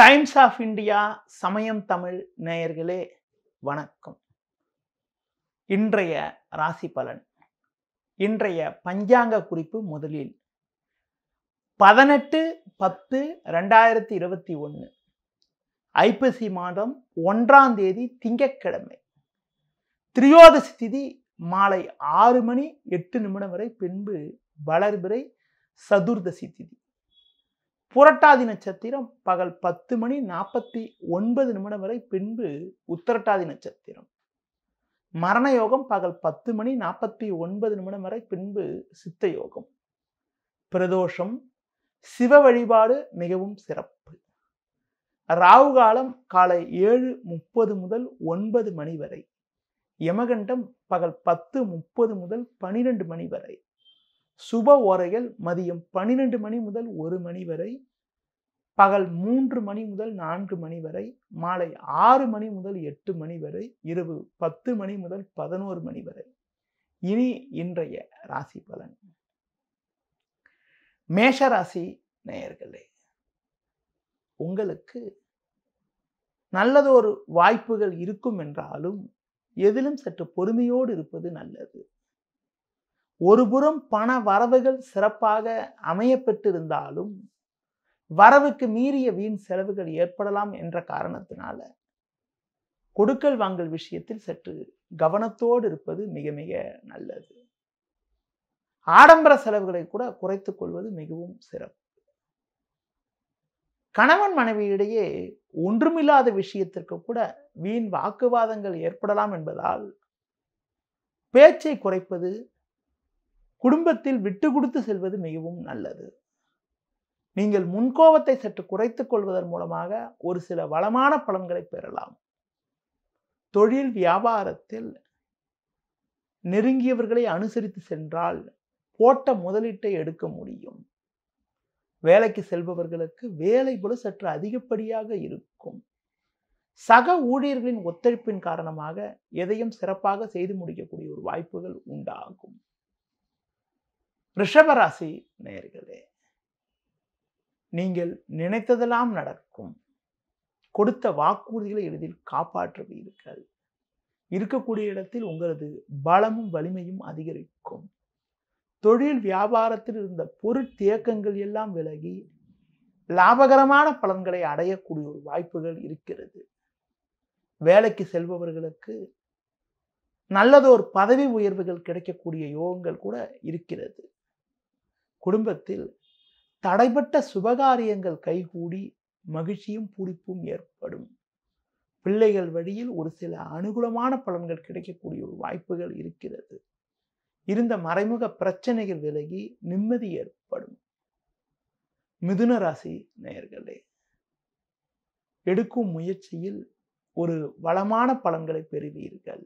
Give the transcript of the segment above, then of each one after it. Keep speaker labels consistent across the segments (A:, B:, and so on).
A: times of India சமயம் தமிழ் நேயர்களே வணக்கம் இன்றைய ராசி பலன் இன்றைய பஞ்சாங்க குறிப்பு முதலில் பதினெட்டு பத்து ரெண்டாயிரத்தி இருபத்தி ஒன்று ஐப்பசி மாதம் ஒன்றாம் தேதி திங்கட்கிழமை திரியோதசி திதி மாலை ஆறு மணி எட்டு நிமிடம் வரை பின்பு வளர்பிறை சதுர்தசி திதி புரட்டாதி நட்சத்திரம் பகல் பத்து மணி நாற்பத்தி ஒன்பது நிமிடம் வரை பின்பு உத்தரட்டாதி நட்சத்திரம் மரண யோகம் பகல் பத்து மணி நாற்பத்தி ஒன்பது நிமிடம் வரை பின்பு சித்த யோகம் பிரதோஷம் சிவ வழிபாடு மிகவும் சிறப்பு ராகு காலம் காலை ஏழு முப்பது முதல் ஒன்பது மணி வரை யமகண்டம் பகல் பத்து முப்பது முதல் பனிரெண்டு மணி வரை சுப ஓரைகள் மதியம் பன்னிரெண்டு மணி முதல் ஒரு மணி வரை பகல் மூன்று மணி முதல் நான்கு மணி வரை மாலை ஆறு மணி முதல் எட்டு மணி வரை இரவு பத்து மணி முதல் பதினோரு மணி வரை இனி இன்றைய ராசி பலன் மேஷ ராசி நேயர்களே உங்களுக்கு நல்லதொரு வாய்ப்புகள் இருக்கும் என்றாலும் எதிலும் சற்று பொறுமையோடு இருப்பது நல்லது ஒருபுறம் பண வரவுகள் சிறப்பாக அமையப்பெற்றிருந்தாலும் வரவுக்கு மீறிய வீண் செலவுகள் ஏற்படலாம் என்ற காரணத்தினால கொடுக்கல் வாங்கல் விஷயத்தில் சற்று கவனத்தோடு இருப்பது மிக மிக நல்லது ஆடம்பர செலவுகளை கூட குறைத்துக் கொள்வது மிகவும் சிறப்பு கணவன் மனைவியிடையே ஒன்றுமில்லாத விஷயத்திற்கு கூட வீண் வாக்குவாதங்கள் ஏற்படலாம் என்பதால் பேச்சை குறைப்பது குடும்பத்தில் விட்டு கொடுத்து செல்வது மிகவும் நல்லது நீங்கள் முன்கோபத்தை சற்று குறைத்துக் கொள்வதன் மூலமாக ஒரு சில வளமான பலன்களை பெறலாம் தொழில் வியாபாரத்தில் நெருங்கியவர்களை அனுசரித்து சென்றால் போட்ட முதலீட்டை எடுக்க முடியும் வேலைக்கு செல்பவர்களுக்கு வேலை போல சற்று அதிகப்படியாக இருக்கும் சக ஊழியர்களின் ஒத்துழைப்பின் காரணமாக எதையும் சிறப்பாக செய்து முடிக்கக்கூடிய ஒரு வாய்ப்புகள் உண்டாகும் ரிஷபராசி நேர்களே நீங்கள் நினைத்ததெல்லாம் நடக்கும் கொடுத்த வாக்குறுதிகளை எளிதில் காப்பாற்றுவீர்கள் இருக்கக்கூடிய இடத்தில் உங்களது பலமும் வலிமையும் அதிகரிக்கும் தொழில் வியாபாரத்தில் இருந்த பொருட்தேக்கங்கள் எல்லாம் விலகி லாபகரமான பலன்களை அடையக்கூடிய ஒரு வாய்ப்புகள் இருக்கிறது வேலைக்கு செல்பவர்களுக்கு நல்லதோர் பதவி உயர்வுகள் கிடைக்கக்கூடிய யோகங்கள் கூட இருக்கிறது குடும்பத்தில் தடைப்பட்ட சுபகாரியங்கள் கைகூடி மகிழ்ச்சியும் பூரிப்பும் ஏற்படும் பிள்ளைகள் வழியில் ஒரு சில அனுகூலமான பலன்கள் கிடைக்கக்கூடிய ஒரு வாய்ப்புகள் இருக்கிறது இருந்த மறைமுக பிரச்சனைகள் விலகி நிம்மதி ஏற்படும் மிதுன ராசி நேயர்களே எடுக்கும் முயற்சியில் ஒரு வளமான பலன்களை பெறுவீர்கள்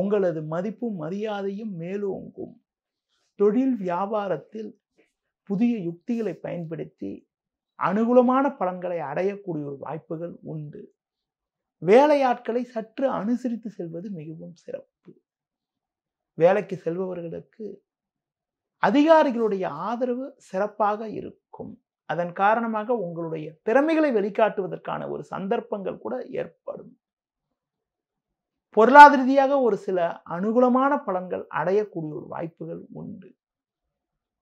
A: உங்களது மதிப்பும் மரியாதையும் மேலோங்கும் தொழில் வியாபாரத்தில் புதிய யுக்திகளை பயன்படுத்தி அனுகூலமான பலன்களை அடையக்கூடிய ஒரு வாய்ப்புகள் உண்டு வேலையாட்களை சற்று அனுசரித்து செல்வது மிகவும் சிறப்பு வேலைக்கு செல்பவர்களுக்கு அதிகாரிகளுடைய ஆதரவு சிறப்பாக இருக்கும் அதன் காரணமாக உங்களுடைய திறமைகளை வெளிக்காட்டுவதற்கான ஒரு சந்தர்ப்பங்கள் கூட ஏற்படும் பொருளாதார ரீதியாக ஒரு சில அனுகூலமான பலன்கள் அடையக்கூடிய ஒரு வாய்ப்புகள் உண்டு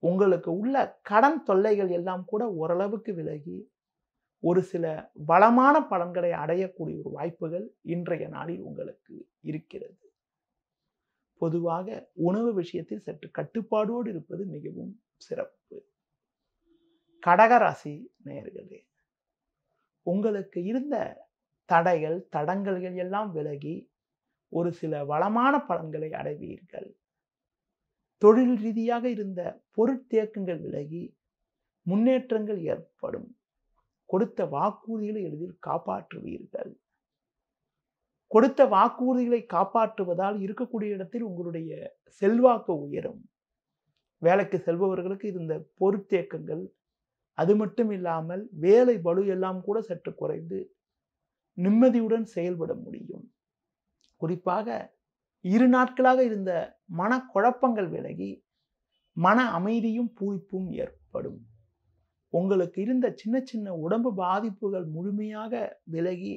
A: உங்களுக்கு உள்ள கடன் தொல்லைகள் எல்லாம் கூட ஓரளவுக்கு விலகி ஒரு சில வளமான பலன்களை அடையக்கூடிய ஒரு வாய்ப்புகள் இன்றைய நாளில் உங்களுக்கு இருக்கிறது பொதுவாக உணவு விஷயத்தில் சற்று கட்டுப்பாடோடு இருப்பது மிகவும் சிறப்பு கடகராசி நேர்களே உங்களுக்கு இருந்த தடைகள் தடங்கல்கள் எல்லாம் விலகி ஒரு சில வளமான பலன்களை அடைவீர்கள் தொழில் ரீதியாக இருந்த பொருட்தேக்கங்கள் விலகி முன்னேற்றங்கள் ஏற்படும் கொடுத்த வாக்குறுதிகளை எளிதில் காப்பாற்றுவீர்கள் கொடுத்த வாக்குறுதிகளை காப்பாற்றுவதால் இருக்கக்கூடிய இடத்தில் உங்களுடைய செல்வாக்கு உயரும் வேலைக்கு செல்பவர்களுக்கு இருந்த பொருத்தேக்கங்கள் அது மட்டும் இல்லாமல் வேலை பலு எல்லாம் கூட சற்று குறைந்து நிம்மதியுடன் செயல்பட முடியும் குறிப்பாக இரு நாட்களாக இருந்த மனக்குழப்பங்கள் விலகி மன அமைதியும் பூய்ப்பும் ஏற்படும் உங்களுக்கு இருந்த சின்ன சின்ன உடம்பு பாதிப்புகள் முழுமையாக விலகி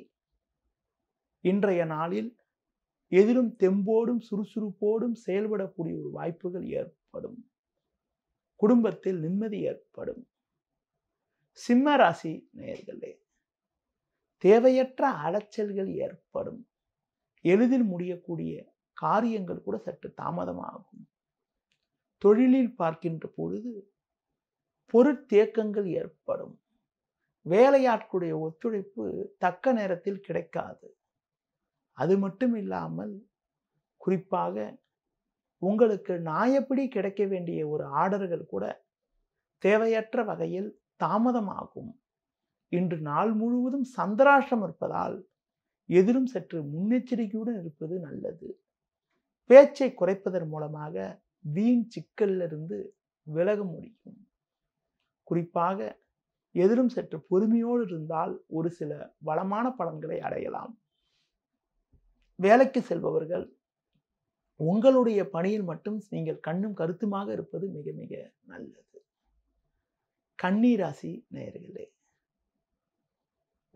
A: இன்றைய நாளில் எதிரும் தெம்போடும் சுறுசுறுப்போடும் செயல்படக்கூடிய ஒரு வாய்ப்புகள் ஏற்படும் குடும்பத்தில் நிம்மதி ஏற்படும் சிம்ம ராசி நேயர்களே தேவையற்ற அலைச்சல்கள் ஏற்படும் எளிதில் முடியக்கூடிய காரியங்கள் கூட சற்று தாமதமாகும் தொழிலில் பார்க்கின்ற பொழுது பொருட்தேக்கங்கள் ஏற்படும் வேலையாட்களுடைய ஒத்துழைப்பு தக்க நேரத்தில் கிடைக்காது அது மட்டும் இல்லாமல் குறிப்பாக உங்களுக்கு நாயப்படி கிடைக்க வேண்டிய ஒரு ஆர்டர்கள் கூட தேவையற்ற வகையில் தாமதமாகும் இன்று நாள் முழுவதும் சந்திராஷ்டம் இருப்பதால் எதிலும் சற்று முன்னெச்சரிக்கையுடன் இருப்பது நல்லது பேச்சை குறைப்பதன் மூலமாக வீண் சிக்கலிலிருந்து விலக முடியும் குறிப்பாக எதிலும் சற்று பொறுமையோடு இருந்தால் ஒரு சில வளமான பலன்களை அடையலாம் வேலைக்கு செல்பவர்கள் உங்களுடைய பணியில் மட்டும் நீங்கள் கண்ணும் கருத்துமாக இருப்பது மிக மிக நல்லது கண்ணீராசி நேயர்களே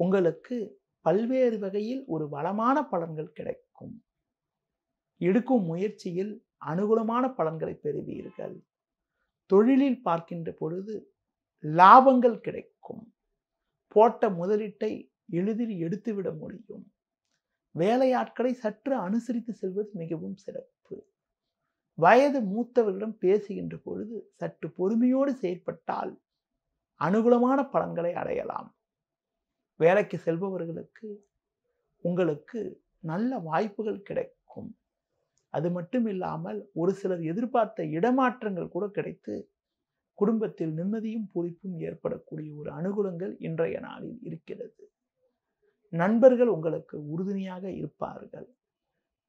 A: உங்களுக்கு பல்வேறு வகையில் ஒரு வளமான பலன்கள் கிடைக்கும் எடுக்கும் முயற்சியில் அனுகூலமான பலன்களை பெறுவீர்கள் தொழிலில் பார்க்கின்ற பொழுது லாபங்கள் கிடைக்கும் போட்ட முதலீட்டை எளிதில் எடுத்துவிட முடியும் வேலையாட்களை சற்று அனுசரித்து செல்வது மிகவும் சிறப்பு வயது மூத்தவர்களிடம் பேசுகின்ற பொழுது சற்று பொறுமையோடு செயற்பட்டால் அனுகூலமான பலன்களை அடையலாம் வேலைக்கு செல்பவர்களுக்கு உங்களுக்கு நல்ல வாய்ப்புகள் கிடைக்கும் அது மட்டும் இல்லாமல் ஒரு சிலர் எதிர்பார்த்த இடமாற்றங்கள் கூட கிடைத்து குடும்பத்தில் நிம்மதியும் பூரிப்பும் ஏற்படக்கூடிய ஒரு அனுகூலங்கள் இன்றைய நாளில் இருக்கிறது நண்பர்கள் உங்களுக்கு உறுதுணையாக இருப்பார்கள்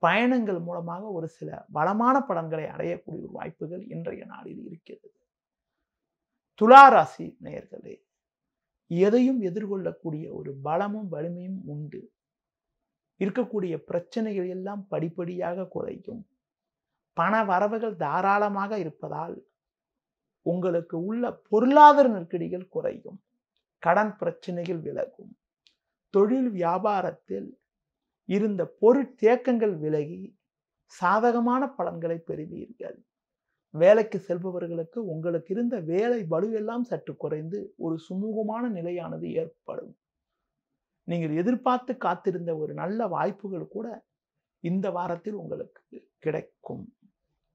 A: பயணங்கள் மூலமாக ஒரு சில வளமான படங்களை அடையக்கூடிய ஒரு வாய்ப்புகள் இன்றைய நாளில் இருக்கிறது துளாராசி நேயர்களே எதையும் எதிர்கொள்ளக்கூடிய ஒரு பலமும் வலிமையும் உண்டு இருக்கக்கூடிய பிரச்சனைகள் எல்லாம் படிப்படியாக குறையும் பண வரவுகள் தாராளமாக இருப்பதால் உங்களுக்கு உள்ள பொருளாதார நெருக்கடிகள் குறையும் கடன் பிரச்சனைகள் விலகும் தொழில் வியாபாரத்தில் இருந்த பொருட்தேக்கங்கள் விலகி சாதகமான பலன்களை பெறுவீர்கள் வேலைக்கு செல்பவர்களுக்கு உங்களுக்கு இருந்த வேலை வலுவெல்லாம் சற்று குறைந்து ஒரு சுமூகமான நிலையானது ஏற்படும் நீங்கள் எதிர்பார்த்து காத்திருந்த ஒரு நல்ல வாய்ப்புகள் கூட இந்த வாரத்தில் உங்களுக்கு கிடைக்கும்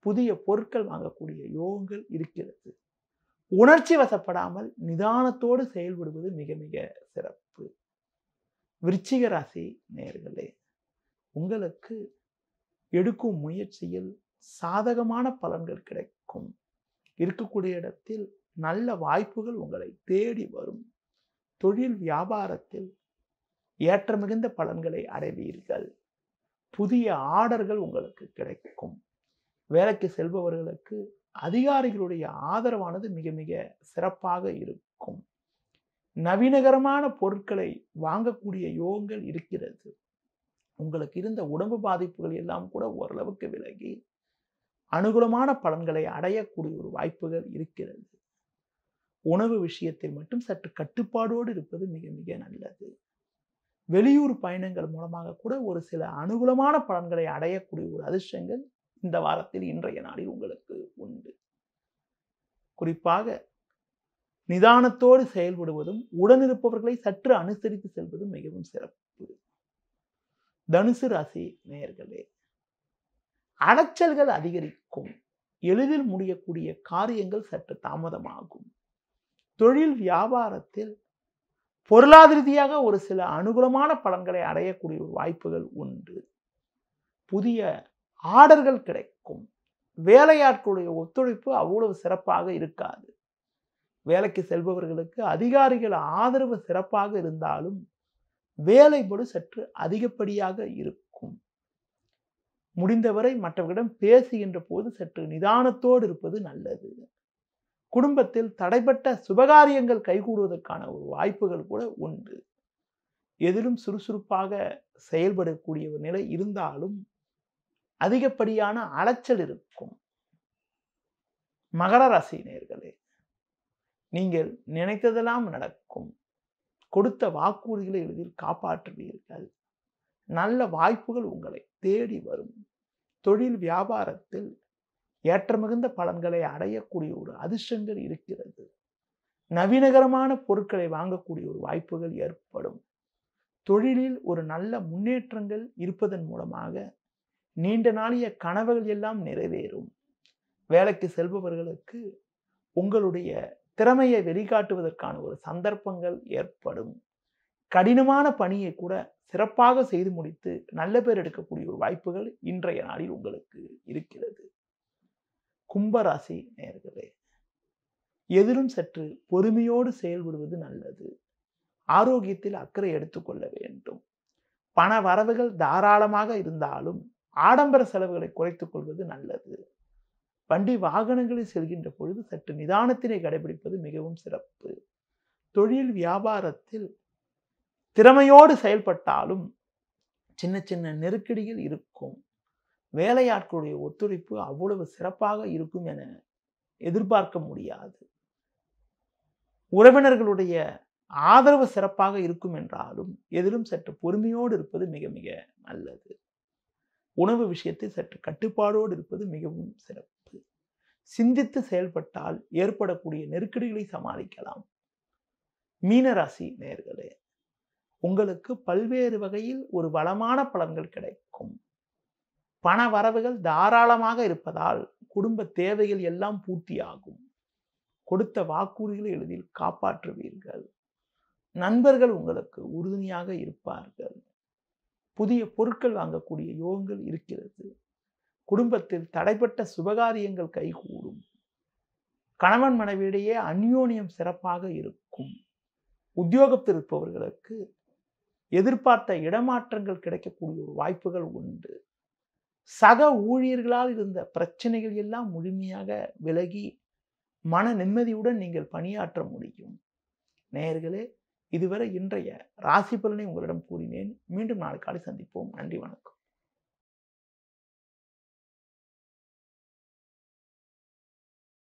A: புதிய பொருட்கள் வாங்கக்கூடிய யோகங்கள் இருக்கிறது உணர்ச்சி வசப்படாமல் நிதானத்தோடு செயல்படுவது மிக மிக சிறப்பு விருச்சிக ராசி நேர்களே உங்களுக்கு எடுக்கும் முயற்சியில் சாதகமான பலன்கள் கிடைக்கும் இருக்கக்கூடிய இடத்தில் நல்ல வாய்ப்புகள் உங்களை தேடி வரும் தொழில் வியாபாரத்தில் ஏற்ற மிகுந்த பலன்களை அடைவீர்கள் புதிய ஆர்டர்கள் உங்களுக்கு கிடைக்கும் வேலைக்கு செல்பவர்களுக்கு அதிகாரிகளுடைய ஆதரவானது மிக மிக சிறப்பாக இருக்கும் நவீனகரமான பொருட்களை வாங்கக்கூடிய யோகங்கள் இருக்கிறது உங்களுக்கு இருந்த உடம்பு பாதிப்புகள் எல்லாம் கூட ஓரளவுக்கு விலகி அனுகூலமான பலன்களை அடையக்கூடிய ஒரு வாய்ப்புகள் இருக்கிறது உணவு விஷயத்தில் மட்டும் சற்று கட்டுப்பாடோடு இருப்பது மிக மிக நல்லது வெளியூர் பயணங்கள் மூலமாக கூட ஒரு சில அனுகூலமான பலன்களை அடையக்கூடிய ஒரு அதிர்ஷ்டங்கள் இந்த வாரத்தில் இன்றைய நாளில் உங்களுக்கு உண்டு குறிப்பாக நிதானத்தோடு செயல்படுவதும் உடனிருப்பவர்களை சற்று அனுசரித்து செல்வதும் மிகவும் சிறப்பு தனுசு ராசி நேயர்களே அலைச்சல்கள் அதிகரிக்கும் எளிதில் முடியக்கூடிய காரியங்கள் சற்று தாமதமாகும் தொழில் வியாபாரத்தில் பொருளாதார ரீதியாக ஒரு சில அனுகூலமான பலன்களை அடையக்கூடிய ஒரு வாய்ப்புகள் உண்டு புதிய ஆர்டர்கள் கிடைக்கும் வேலையாட்களுடைய ஒத்துழைப்பு அவ்வளவு சிறப்பாக இருக்காது வேலைக்கு செல்பவர்களுக்கு அதிகாரிகள் ஆதரவு சிறப்பாக இருந்தாலும் வேலைப்படு சற்று அதிகப்படியாக இருக்கும் முடிந்தவரை மற்றவர்களிடம் பேசுகின்ற போது சற்று நிதானத்தோடு இருப்பது நல்லது குடும்பத்தில் தடைப்பட்ட சுபகாரியங்கள் கைகூடுவதற்கான ஒரு வாய்ப்புகள் கூட உண்டு எதிலும் சுறுசுறுப்பாக செயல்படக்கூடிய ஒரு நிலை இருந்தாலும் அதிகப்படியான அலைச்சல் இருக்கும் மகர ராசி நீங்கள் நினைத்ததெல்லாம் நடக்கும் கொடுத்த வாக்குறுதிகளை எளிதில் காப்பாற்றுவீர்கள் நல்ல வாய்ப்புகள் உங்களை தேடி வரும் தொழில் வியாபாரத்தில் ஏற்ற மிகுந்த பலன்களை அடையக்கூடிய ஒரு அதிர்ஷ்டங்கள் இருக்கிறது நவீனகரமான பொருட்களை வாங்கக்கூடிய ஒரு வாய்ப்புகள் ஏற்படும் தொழிலில் ஒரு நல்ல முன்னேற்றங்கள் இருப்பதன் மூலமாக நீண்ட நாளிய கனவுகள் எல்லாம் நிறைவேறும் வேலைக்கு செல்பவர்களுக்கு உங்களுடைய திறமையை வெளிக்காட்டுவதற்கான ஒரு சந்தர்ப்பங்கள் ஏற்படும் கடினமான பணியை கூட சிறப்பாக செய்து முடித்து நல்ல பேர் எடுக்கக்கூடிய ஒரு வாய்ப்புகள் இன்றைய நாளில் உங்களுக்கு இருக்கிறது கும்பராசி நேர்களே எதிரும் சற்று பொறுமையோடு செயல்படுவது நல்லது ஆரோக்கியத்தில் அக்கறை எடுத்துக்கொள்ள வேண்டும் பண வரவுகள் தாராளமாக இருந்தாலும் ஆடம்பர செலவுகளை குறைத்துக் கொள்வது நல்லது வண்டி வாகனங்களில் செல்கின்ற பொழுது சற்று நிதானத்தினை கடைபிடிப்பது மிகவும் சிறப்பு தொழில் வியாபாரத்தில் திறமையோடு செயல்பட்டாலும் சின்ன சின்ன நெருக்கடிகள் இருக்கும் வேலையாட்களுடைய ஒத்துழைப்பு அவ்வளவு சிறப்பாக இருக்கும் என எதிர்பார்க்க முடியாது உறவினர்களுடைய ஆதரவு சிறப்பாக இருக்கும் என்றாலும் எதிலும் சற்று பொறுமையோடு இருப்பது மிக மிக நல்லது உணவு விஷயத்தில் சற்று கட்டுப்பாடோடு இருப்பது மிகவும் சிறப்பு சிந்தித்து செயல்பட்டால் ஏற்படக்கூடிய நெருக்கடிகளை சமாளிக்கலாம் மீனராசி நேர்களே உங்களுக்கு பல்வேறு வகையில் ஒரு வளமான பலன்கள் கிடைக்கும் பண வரவுகள் தாராளமாக இருப்பதால் குடும்ப தேவைகள் எல்லாம் பூர்த்தியாகும் கொடுத்த வாக்குறுதிகளை எளிதில் காப்பாற்றுவீர்கள் நண்பர்கள் உங்களுக்கு உறுதுணையாக இருப்பார்கள் புதிய பொருட்கள் வாங்கக்கூடிய யோகங்கள் இருக்கிறது குடும்பத்தில் தடைப்பட்ட சுபகாரியங்கள் கைகூடும் கணவன் மனைவியிடையே அந்யோனியம் சிறப்பாக இருக்கும் உத்தியோகத்தில் இருப்பவர்களுக்கு எதிர்பார்த்த இடமாற்றங்கள் கிடைக்கக்கூடிய ஒரு வாய்ப்புகள் உண்டு சக ஊழியர்களால் இருந்த பிரச்சனைகள் எல்லாம் முழுமையாக விலகி மன நிம்மதியுடன் நீங்கள் பணியாற்ற முடியும் நேயர்களே இதுவரை இன்றைய ராசி பலனை உங்களிடம் கூறினேன் மீண்டும் நாளை காலை சந்திப்போம் நன்றி வணக்கம்